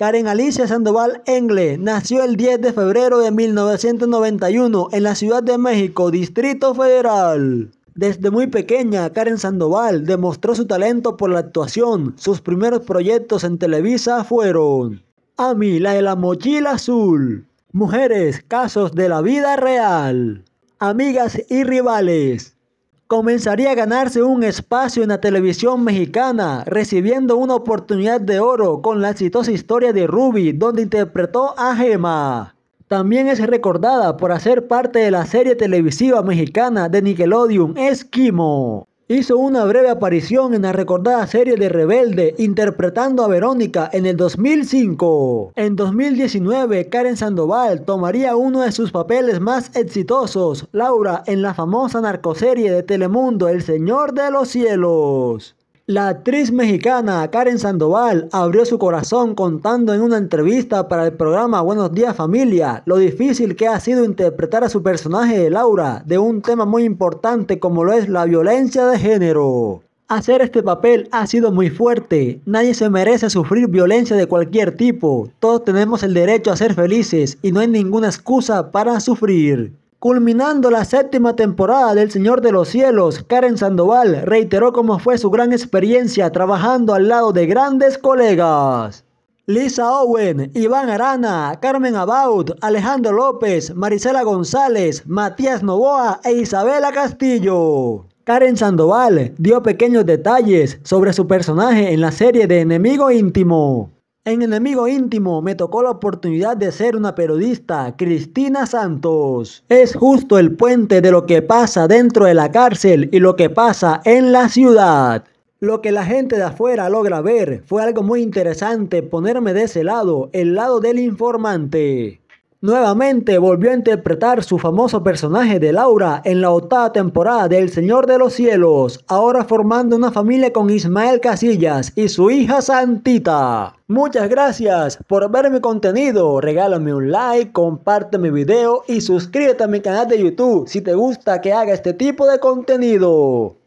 Karen Alicia Sandoval Engle nació el 10 de febrero de 1991 en la Ciudad de México, Distrito Federal. Desde muy pequeña, Karen Sandoval demostró su talento por la actuación. Sus primeros proyectos en Televisa fueron Ami, la de la mochila azul, Mujeres, casos de la vida real, Amigas y rivales, comenzaría a ganarse un espacio en la televisión mexicana, recibiendo una oportunidad de oro con la exitosa historia de Ruby, donde interpretó a Gemma. También es recordada por hacer parte de la serie televisiva mexicana de Nickelodeon Esquimo. Hizo una breve aparición en la recordada serie de Rebelde, interpretando a Verónica en el 2005. En 2019, Karen Sandoval tomaría uno de sus papeles más exitosos, Laura, en la famosa narcoserie de Telemundo El Señor de los Cielos. La actriz mexicana Karen Sandoval abrió su corazón contando en una entrevista para el programa Buenos Días Familia lo difícil que ha sido interpretar a su personaje de Laura de un tema muy importante como lo es la violencia de género. Hacer este papel ha sido muy fuerte, nadie se merece sufrir violencia de cualquier tipo, todos tenemos el derecho a ser felices y no hay ninguna excusa para sufrir. Culminando la séptima temporada del Señor de los Cielos, Karen Sandoval reiteró cómo fue su gran experiencia trabajando al lado de grandes colegas. Lisa Owen, Iván Arana, Carmen Abaut, Alejandro López, Marisela González, Matías Novoa e Isabela Castillo. Karen Sandoval dio pequeños detalles sobre su personaje en la serie de Enemigo Íntimo. En Enemigo Íntimo me tocó la oportunidad de ser una periodista, Cristina Santos. Es justo el puente de lo que pasa dentro de la cárcel y lo que pasa en la ciudad. Lo que la gente de afuera logra ver fue algo muy interesante ponerme de ese lado, el lado del informante. Nuevamente volvió a interpretar su famoso personaje de Laura en la octava temporada de El Señor de los Cielos, ahora formando una familia con Ismael Casillas y su hija Santita. Muchas gracias por ver mi contenido, regálame un like, comparte mi video y suscríbete a mi canal de YouTube si te gusta que haga este tipo de contenido.